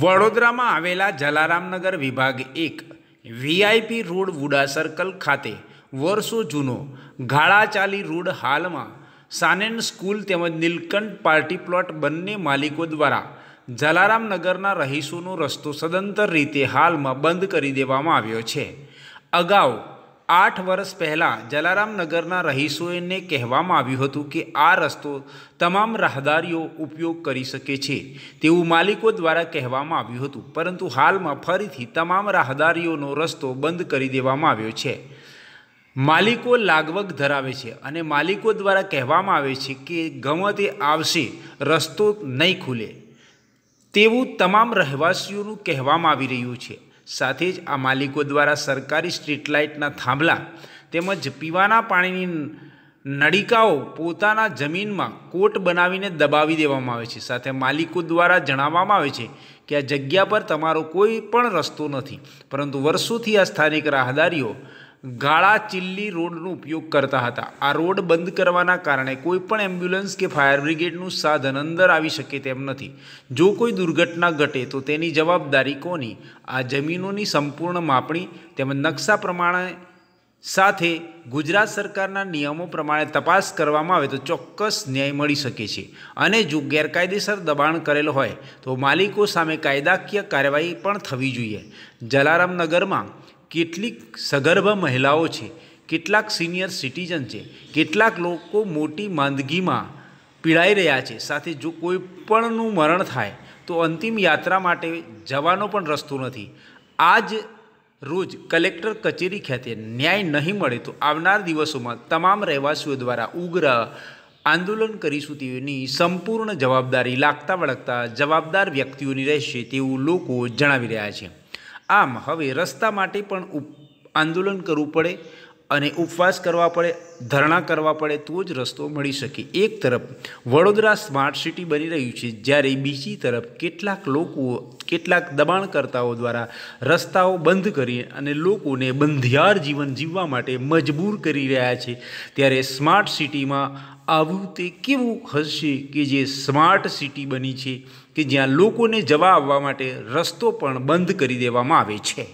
વડોદરામાં આવેલા જલારામનગર વિભાગ એક વીઆઈપી રોડ વુડા સર્કલ ખાતે વર્ષો જૂનો ગાળાચાલી રોડ હાલમાં સાનેન સ્કૂલ તેમજ નીલકંઠ પાર્ટી પ્લોટ બંને માલિકો દ્વારા જલારામનગરના રહીશોનો રસ્તો સદંતર રીતે હાલમાં બંધ કરી દેવામાં આવ્યો છે અગાઉ આઠ વર્ષ પહેલાં જલારામનગરના રહીશોએને કહેવામાં આવ્યું હતું કે આ રસ્તો તમામ રાહદારીઓ ઉપયોગ કરી શકે છે તેવું માલિકો દ્વારા કહેવામાં આવ્યું હતું પરંતુ હાલમાં ફરીથી તમામ રાહદારીઓનો રસ્તો બંધ કરી દેવામાં આવ્યો છે માલિકો લાગવગ ધરાવે છે અને માલિકો દ્વારા કહેવામાં આવે છે કે ગમે આવશે રસ્તો નહીં ખુલે તેવું તમામ રહેવાસીઓનું કહેવામાં આવી રહ્યું છે સાથે જ આ માલિકો દ્વારા સરકારી સ્ટ્રીટ લાઇટના થાંભલા તેમજ પીવાના પાણીની નળીકાઓ પોતાના જમીનમાં કોટ બનાવીને દબાવી દેવામાં આવે છે સાથે માલિકો દ્વારા જણાવવામાં આવે છે કે આ જગ્યા પર તમારો કોઈ પણ રસ્તો નથી પરંતુ વર્ષોથી આ સ્થાનિક રાહદારીઓ ગાળા ચિલ્લી રોડનો ઉપયોગ કરતા હતા આ રોડ બંધ કરવાના કારણે કોઈપણ એમ્બ્યુલન્સ કે ફાયર બ્રિગેડનું સાધન અંદર આવી શકે તેમ નથી જો કોઈ દુર્ઘટના ઘટે તો તેની જવાબદારી કોની આ જમીનોની સંપૂર્ણ માપણી તેમજ નકશા પ્રમાણે સાથે ગુજરાત સરકારના નિયમો પ્રમાણે તપાસ કરવામાં આવે તો ચોક્કસ ન્યાય મળી શકે છે અને જો ગેરકાયદેસર દબાણ કરેલ હોય તો માલિકો સામે કાયદાકીય કાર્યવાહી પણ થવી જોઈએ જલારામ નગરમાં કેટલીક સગર્ભ મહિલાઓ છે કેટલાક સિનિયર સિટીઝન છે કેટલાક લોકો મોટી માંદગીમાં પીડાઈ રહ્યા છે સાથે જો કોઈ પણનું મરણ થાય તો અંતિમ યાત્રા માટે જવાનો પણ રસ્તો નથી આજ રોજ કલેક્ટર કચેરી ખાતે ન્યાય નહીં મળે તો આવનાર દિવસોમાં તમામ રહેવાસીઓ દ્વારા ઉગ્ર આંદોલન કરીશું તેની સંપૂર્ણ જવાબદારી લાગતા વળગતા જવાબદાર વ્યક્તિઓની રહેશે તેવું લોકો જણાવી રહ્યા છે આમ હવે રસ્તા માટે પણ આંદોલન કરવું પડે અને ઉપવાસ કરવા પડે ધરણા કરવા પડે તો જ રસ્તો મળી શકે એક તરફ વડોદરા સ્માર્ટ સિટી બની રહ્યું છે જ્યારે બીજી તરફ કેટલાક લોકો કેટલાક દબાણકર્તાઓ દ્વારા રસ્તાઓ બંધ કરી અને લોકોને બંધિયાર જીવન જીવવા માટે મજબૂર કરી રહ્યા છે ત્યારે સ્માર્ટ સિટીમાં આવું તે કેવું હશે કે જે સ્માર્ટ સિટી બની છે કે જ્યાં લોકોને જવા આવવા માટે રસ્તો પણ બંધ કરી દેવામાં આવે છે